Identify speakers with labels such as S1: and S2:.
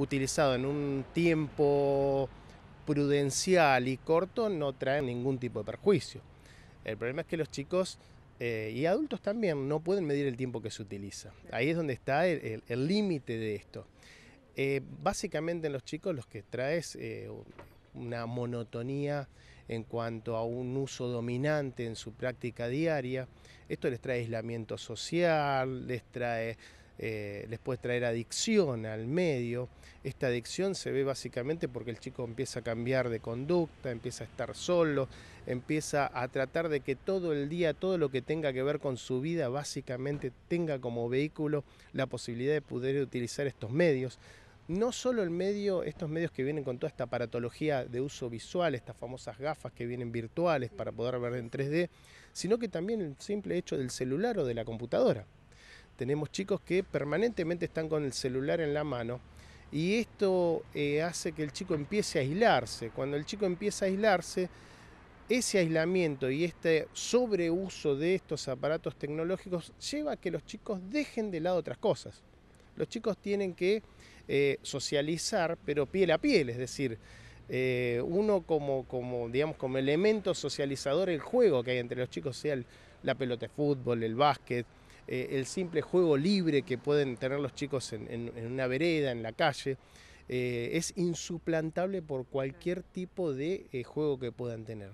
S1: utilizado en un tiempo prudencial y corto no trae ningún tipo de perjuicio. El problema es que los chicos eh, y adultos también no pueden medir el tiempo que se utiliza. Ahí es donde está el límite de esto. Eh, básicamente en los chicos los que trae es eh, una monotonía en cuanto a un uso dominante en su práctica diaria. Esto les trae aislamiento social, les trae eh, les puede traer adicción al medio. Esta adicción se ve básicamente porque el chico empieza a cambiar de conducta, empieza a estar solo, empieza a tratar de que todo el día, todo lo que tenga que ver con su vida, básicamente tenga como vehículo la posibilidad de poder utilizar estos medios no solo el medio, estos medios que vienen con toda esta aparatología de uso visual, estas famosas gafas que vienen virtuales para poder ver en 3D, sino que también el simple hecho del celular o de la computadora. Tenemos chicos que permanentemente están con el celular en la mano y esto eh, hace que el chico empiece a aislarse. Cuando el chico empieza a aislarse, ese aislamiento y este sobreuso de estos aparatos tecnológicos lleva a que los chicos dejen de lado otras cosas. Los chicos tienen que eh, socializar, pero piel a piel, es decir, eh, uno como, como, digamos, como elemento socializador, el juego que hay entre los chicos, sea la pelota de fútbol, el básquet, eh, el simple juego libre que pueden tener los chicos en, una vereda, en la calle, eh, es insuplantable por cualquier tipo de eh, juego que puedan tener.